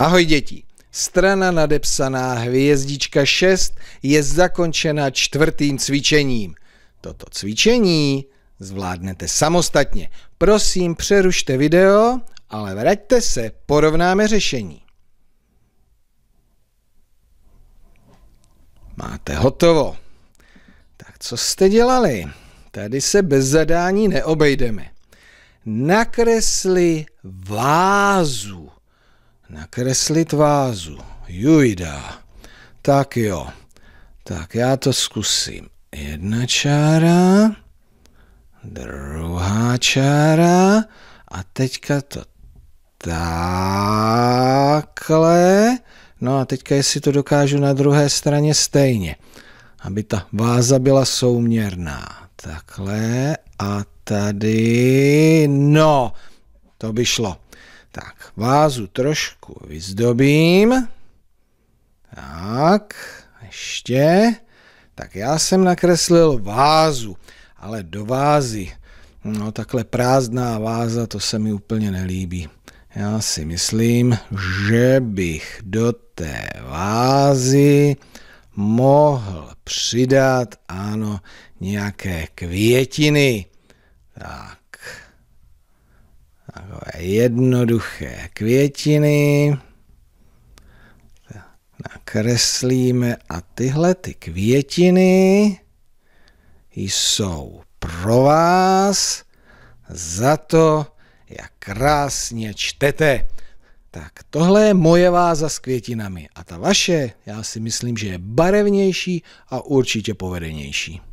Ahoj děti. Strana nadepsaná hvězdička 6 je zakončena čtvrtým cvičením. Toto cvičení zvládnete samostatně. Prosím, přerušte video, ale vraťte se, porovnáme řešení. Máte hotovo. Tak co jste dělali? Tady se bez zadání neobejdeme. Nakresli vázu. Nakreslit vázu. Jujda. Tak jo. Tak já to zkusím. Jedna čára, druhá čára a teďka to takhle. No a teďka jestli to dokážu na druhé straně stejně, aby ta váza byla souměrná. Takhle a tady, no, to by šlo. Tak, vázu trošku vyzdobím. Tak, ještě. Tak já jsem nakreslil vázu, ale do vázy. No, takhle prázdná váza, to se mi úplně nelíbí. Já si myslím, že bych do té vázy mohl přidat, ano, nějaké květiny. Tak, jednoduché květiny. Nakreslíme a tyhle ty květiny jsou pro vás za to, jak krásně čtete. Tak tohle je moje váza s květinami a ta vaše, já si myslím, že je barevnější a určitě povedenější.